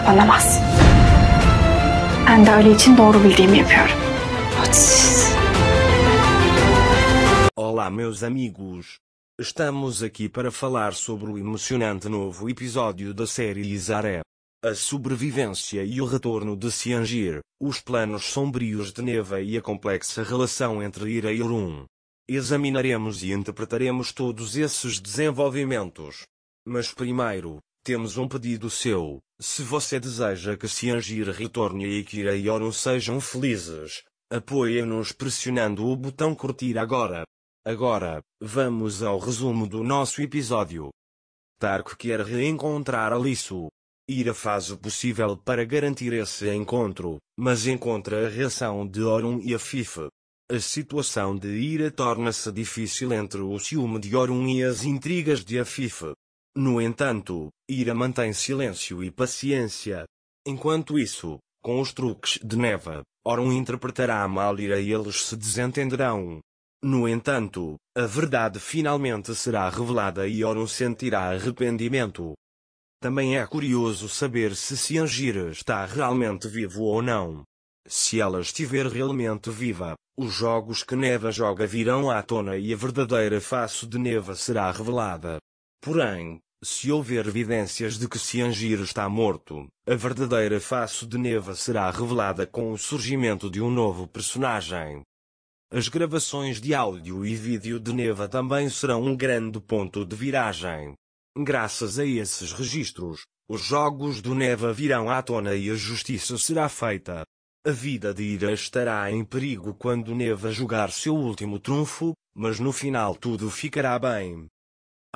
kapanamaz. Ben de Ali için doğru bildiğimi yapıyorum. Olá, meus amigos. Estamos aqui para falar sobre o emocionante novo episódio da série Isaré. A sobrevivência e o retorno de Siangir, os planos sombrios de Neva e a complexa relação entre Ira e Orun. Examinaremos e interpretaremos todos esses desenvolvimentos. Mas primeiro, temos um pedido seu. Se você deseja que Siangir retorne e que Orun sejam felizes, apoie-nos pressionando o botão curtir agora. Agora, vamos ao resumo do nosso episódio. Tark quer reencontrar Alisso. Ira faz o possível para garantir esse encontro, mas encontra a reação de Orun e a Fife. A situação de Ira torna-se difícil entre o ciúme de Orun e as intrigas de Afife. No entanto, Ira mantém silêncio e paciência. Enquanto isso, com os truques de Neva, Orun interpretará a Malira e eles se desentenderão. No entanto, a verdade finalmente será revelada e Orun sentirá arrependimento. Também é curioso saber se Siangira está realmente vivo ou não. Se ela estiver realmente viva, os jogos que Neva joga virão à tona e a verdadeira face de Neva será revelada. Porém, se houver evidências de que Ciangir está morto, a verdadeira face de Neva será revelada com o surgimento de um novo personagem. As gravações de áudio e vídeo de Neva também serão um grande ponto de viragem. Graças a esses registros, os jogos do Neva virão à tona e a justiça será feita. A vida de Ira estará em perigo quando Neva jogar seu último trunfo, mas no final tudo ficará bem.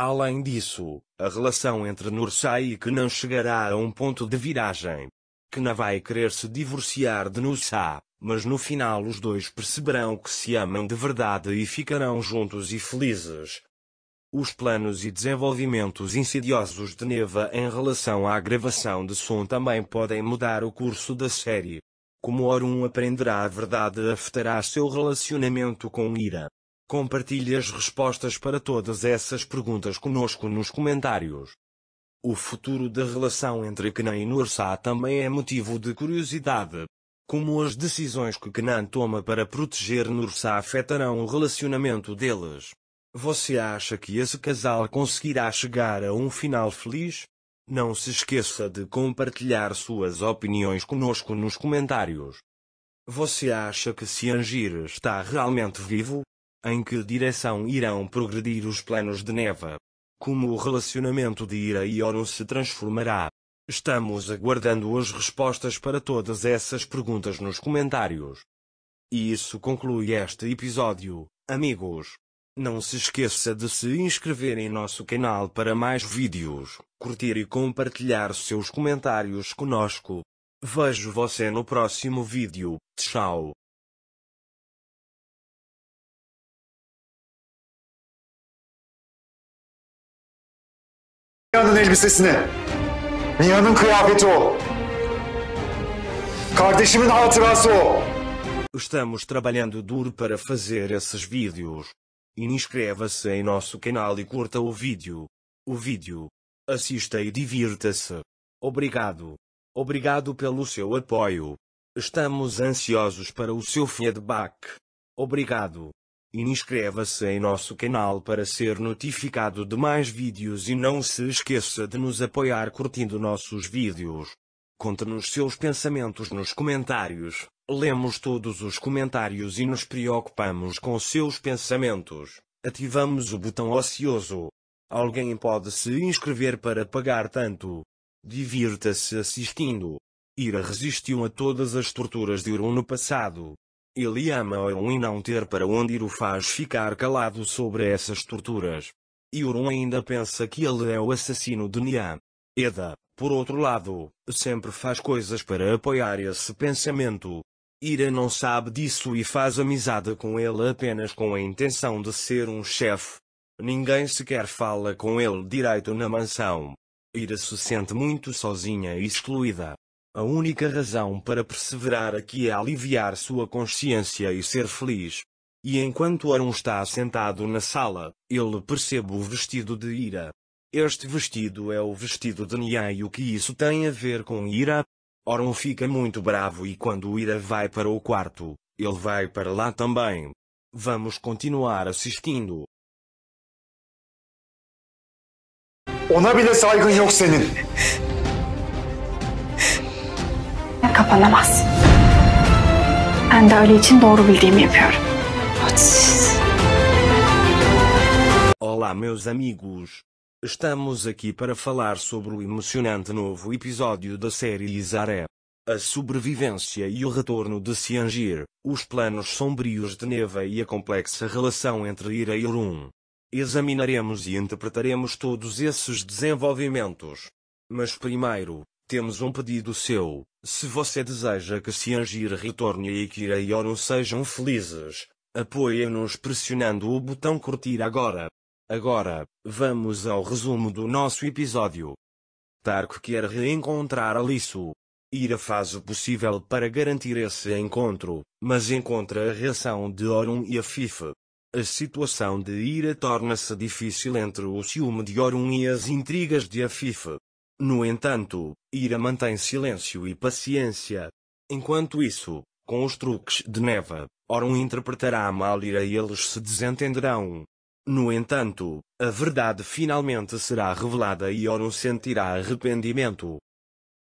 Além disso, a relação entre Nursai e Kenan chegará a um ponto de viragem. Kenan vai querer se divorciar de Nursa, mas no final os dois perceberão que se amam de verdade e ficarão juntos e felizes. Os planos e desenvolvimentos insidiosos de Neva em relação à gravação de som também podem mudar o curso da série. Como Orun aprenderá a verdade afetará seu relacionamento com Ira. Compartilhe as respostas para todas essas perguntas conosco nos comentários. O futuro da relação entre Kenan e Norsá também é motivo de curiosidade. Como as decisões que Kenan toma para proteger Norsá afetarão o relacionamento deles? Você acha que esse casal conseguirá chegar a um final feliz? Não se esqueça de compartilhar suas opiniões conosco nos comentários. Você acha que Siangir está realmente vivo? Em que direção irão progredir os planos de Neva? Como o relacionamento de Ira e Oro se transformará? Estamos aguardando as respostas para todas essas perguntas nos comentários. E isso conclui este episódio, amigos. Não se esqueça de se inscrever em nosso canal para mais vídeos, curtir e compartilhar seus comentários conosco. Vejo você no próximo vídeo. Tchau. elbisesini. kıyafeti o. Kardeşimin hatırası o. Estamos trabalhando duro para fazer esses vídeos. Inscreva-se em nosso canal e curta o vídeo. O vídeo. Assista e divirta-se. Obrigado. Obrigado pelo seu apoio. Estamos ansiosos para o seu feedback. Obrigado. Inscreva-se em nosso canal para ser notificado de mais vídeos e não se esqueça de nos apoiar curtindo nossos vídeos. Conte-nos seus pensamentos nos comentários. Lemos todos os comentários e nos preocupamos com seus pensamentos. Ativamos o botão ocioso. Alguém pode se inscrever para pagar tanto. Divirta-se assistindo. Ira resistiu a todas as torturas de Uru no passado. Ele ama Orun e não ter para onde ir o faz ficar calado sobre essas torturas. E Orun ainda pensa que ele é o assassino de Nian. Eda, por outro lado, sempre faz coisas para apoiar esse pensamento. Ira não sabe disso e faz amizade com ele apenas com a intenção de ser um chefe. Ninguém sequer fala com ele direito na mansão. Ira se sente muito sozinha e excluída. A única razão para perseverar aqui é aliviar sua consciência e ser feliz. E enquanto Aaron está sentado na sala, ele percebe o vestido de ira. Este vestido é o vestido de Nian e o que isso tem a ver com ira? Oron fica muito bravo e quando Ira vai para o quarto, ele vai para lá também. Vamos continuar assistindo. Ona está saygın yok Ben de Ali için doğru bildiğimi yapıyorum. Olá, meus amigos. Estamos aqui para falar sobre o emocionante novo episódio da série Isaré. A sobrevivência e o retorno de Siangir, os planos sombrios de Neva e a complexa relação entre Ira e Urum. Examinaremos e interpretaremos todos esses desenvolvimentos. Mas primeiro, temos um pedido seu. Se você deseja que Siangir retorne e que Orun sejam felizes, apoie-nos pressionando o botão curtir agora. Agora, vamos ao resumo do nosso episódio. Tark quer reencontrar Alisso. Ira faz o possível para garantir esse encontro, mas encontra a reação de Orun e a Fife. A situação de Ira torna-se difícil entre o ciúme de Orun e as intrigas de Afife. No entanto, Ira mantém silêncio e paciência. Enquanto isso, com os truques de Neva, Orun interpretará a mal Ira e eles se desentenderão. No entanto, a verdade finalmente será revelada e Orun sentirá arrependimento.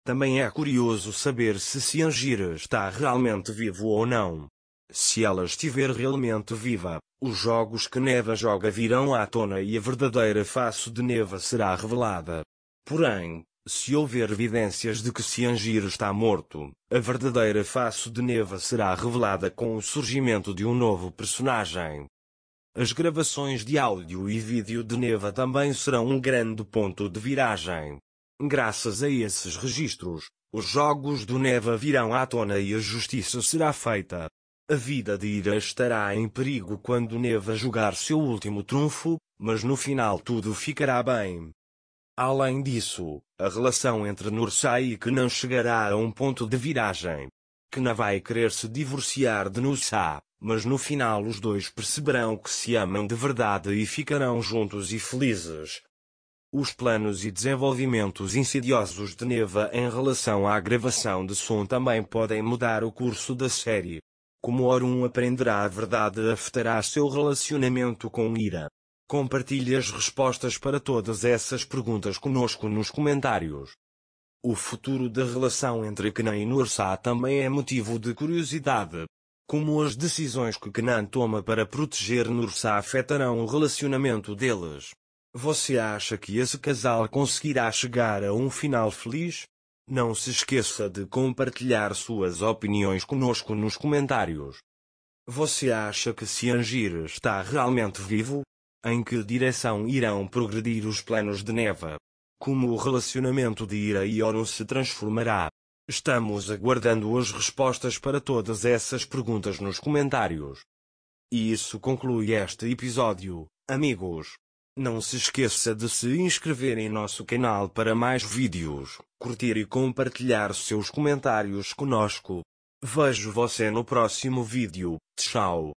Também é curioso saber se Siangira está realmente vivo ou não. Se ela estiver realmente viva, os jogos que Neva joga virão à tona e a verdadeira face de Neva será revelada. Porém, se houver evidências de que Ciangir está morto, a verdadeira face de Neva será revelada com o surgimento de um novo personagem. As gravações de áudio e vídeo de Neva também serão um grande ponto de viragem. Graças a esses registros, os jogos do Neva virão à tona e a justiça será feita. A vida de Ira estará em perigo quando Neva jogar seu último trunfo, mas no final tudo ficará bem. Além disso, a relação entre Nursai e Kenan chegará a um ponto de viragem. Kenan vai querer se divorciar de Nursa, mas no final os dois perceberão que se amam de verdade e ficarão juntos e felizes. Os planos e desenvolvimentos insidiosos de Neva em relação à gravação de som também podem mudar o curso da série. Como Orun aprenderá a verdade afetará seu relacionamento com Ira. Compartilhe as respostas para todas essas perguntas conosco nos comentários. O futuro da relação entre Kenan e Norsá também é motivo de curiosidade. Como as decisões que Kenan toma para proteger Norsá afetarão o relacionamento deles? Você acha que esse casal conseguirá chegar a um final feliz? Não se esqueça de compartilhar suas opiniões conosco nos comentários. Você acha que Siangir está realmente vivo? Em que direção irão progredir os planos de Neva? Como o relacionamento de Ira e Oro se transformará? Estamos aguardando as respostas para todas essas perguntas nos comentários. E isso conclui este episódio, amigos. Não se esqueça de se inscrever em nosso canal para mais vídeos, curtir e compartilhar seus comentários conosco. Vejo você no próximo vídeo. Tchau.